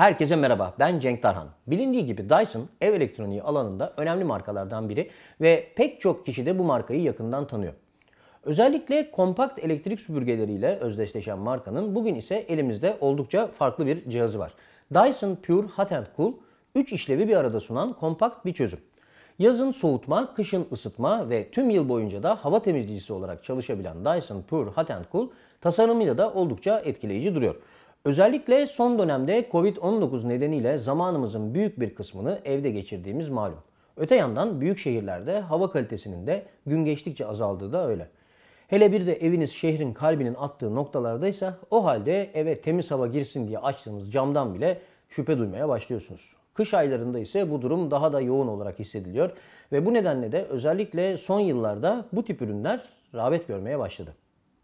Herkese merhaba, ben Cenk Tarhan. Bilindiği gibi Dyson ev elektroniği alanında önemli markalardan biri ve pek çok kişi de bu markayı yakından tanıyor. Özellikle kompakt elektrik süpürgeleriyle özdeşleşen markanın bugün ise elimizde oldukça farklı bir cihazı var. Dyson Pure Hot and Cool, 3 işlevi bir arada sunan kompakt bir çözüm. Yazın soğutma, kışın ısıtma ve tüm yıl boyunca da hava temizleyicisi olarak çalışabilen Dyson Pure Hot and Cool tasarımıyla da oldukça etkileyici duruyor. Özellikle son dönemde Covid-19 nedeniyle zamanımızın büyük bir kısmını evde geçirdiğimiz malum. Öte yandan büyük şehirlerde hava kalitesinin de gün geçtikçe azaldığı da öyle. Hele bir de eviniz şehrin kalbinin attığı noktalardaysa o halde eve temiz hava girsin diye açtığınız camdan bile şüphe duymaya başlıyorsunuz. Kış aylarında ise bu durum daha da yoğun olarak hissediliyor ve bu nedenle de özellikle son yıllarda bu tip ürünler rağbet görmeye başladı.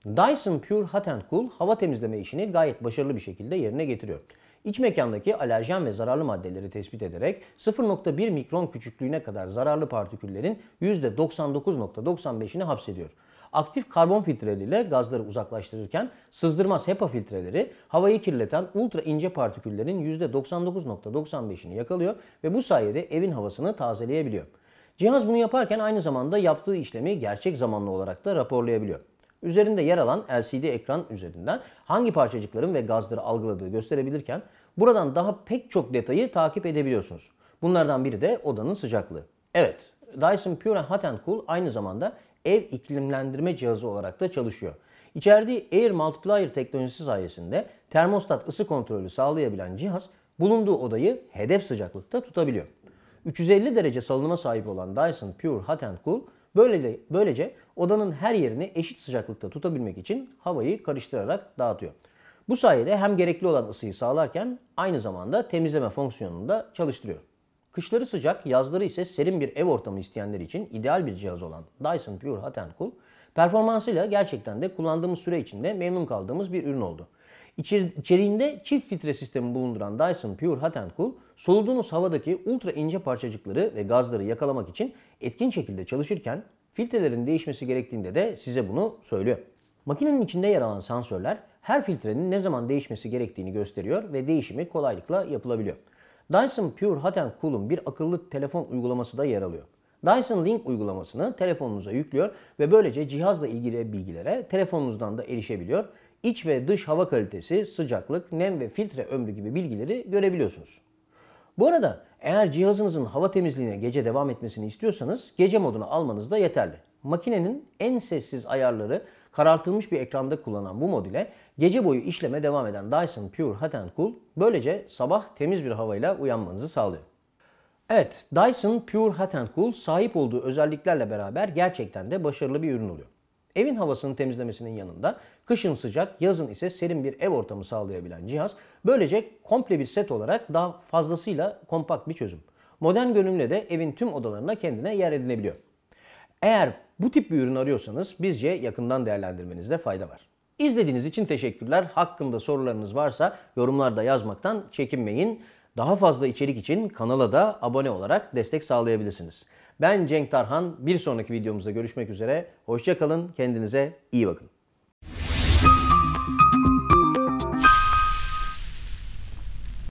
Dyson Pure Hot and Cool hava temizleme işini gayet başarılı bir şekilde yerine getiriyor. İç mekandaki alerjen ve zararlı maddeleri tespit ederek 0.1 mikron küçüklüğüne kadar zararlı partiküllerin %99.95'ini hapsediyor. Aktif karbon filtreleriyle gazları uzaklaştırırken sızdırmaz HEPA filtreleri havayı kirleten ultra ince partiküllerin %99.95'ini yakalıyor ve bu sayede evin havasını tazeleyebiliyor. Cihaz bunu yaparken aynı zamanda yaptığı işlemi gerçek zamanlı olarak da raporlayabiliyor üzerinde yer alan LCD ekran üzerinden hangi parçacıkların ve gazları algıladığı gösterebilirken buradan daha pek çok detayı takip edebiliyorsunuz. Bunlardan biri de odanın sıcaklığı. Evet, Dyson Pure Hot and Cool aynı zamanda ev iklimlendirme cihazı olarak da çalışıyor. İçerdiği Air Multiplier teknolojisi sayesinde termostat ısı kontrolü sağlayabilen cihaz bulunduğu odayı hedef sıcaklıkta tutabiliyor. 350 derece salınıma sahip olan Dyson Pure Hot and Cool Böylece, böylece odanın her yerini eşit sıcaklıkta tutabilmek için havayı karıştırarak dağıtıyor. Bu sayede hem gerekli olan ısıyı sağlarken aynı zamanda temizleme fonksiyonunu da çalıştırıyor. Kışları sıcak, yazları ise serin bir ev ortamı isteyenler için ideal bir cihaz olan Dyson Pure Hot Cool, performansıyla gerçekten de kullandığımız süre içinde memnun kaldığımız bir ürün oldu. İçeri, içeriğinde çift filtre sistemi bulunduran Dyson Pure Hot and Cool, soluduğunuz havadaki ultra ince parçacıkları ve gazları yakalamak için etkin şekilde çalışırken filtrelerin değişmesi gerektiğinde de size bunu söylüyor. Makinenin içinde yer alan sensörler her filtrenin ne zaman değişmesi gerektiğini gösteriyor ve değişimi kolaylıkla yapılabiliyor. Dyson Pure Hot and Cool'un bir akıllı telefon uygulaması da yer alıyor. Dyson Link uygulamasını telefonunuza yüklüyor ve böylece cihazla ilgili bilgilere telefonunuzdan da erişebiliyor iç ve dış hava kalitesi, sıcaklık, nem ve filtre ömrü gibi bilgileri görebiliyorsunuz. Bu arada eğer cihazınızın hava temizliğine gece devam etmesini istiyorsanız gece moduna almanız da yeterli. Makinenin en sessiz ayarları karartılmış bir ekranda kullanan bu modüle gece boyu işleme devam eden Dyson Pure Hot and Cool böylece sabah temiz bir havayla uyanmanızı sağlıyor. Evet, Dyson Pure Hot and Cool sahip olduğu özelliklerle beraber gerçekten de başarılı bir ürün oluyor. Evin havasını temizlemesinin yanında kışın sıcak, yazın ise serin bir ev ortamı sağlayabilen cihaz böylece komple bir set olarak daha fazlasıyla kompakt bir çözüm. Modern görünümle de evin tüm odalarına kendine yer edinebiliyor. Eğer bu tip bir ürün arıyorsanız bizce yakından değerlendirmenizde fayda var. İzlediğiniz için teşekkürler. Hakkında sorularınız varsa yorumlarda yazmaktan çekinmeyin. Daha fazla içerik için kanala da abone olarak destek sağlayabilirsiniz. Ben Cenk Tarhan. Bir sonraki videomuzda görüşmek üzere. Hoşçakalın. Kendinize iyi bakın.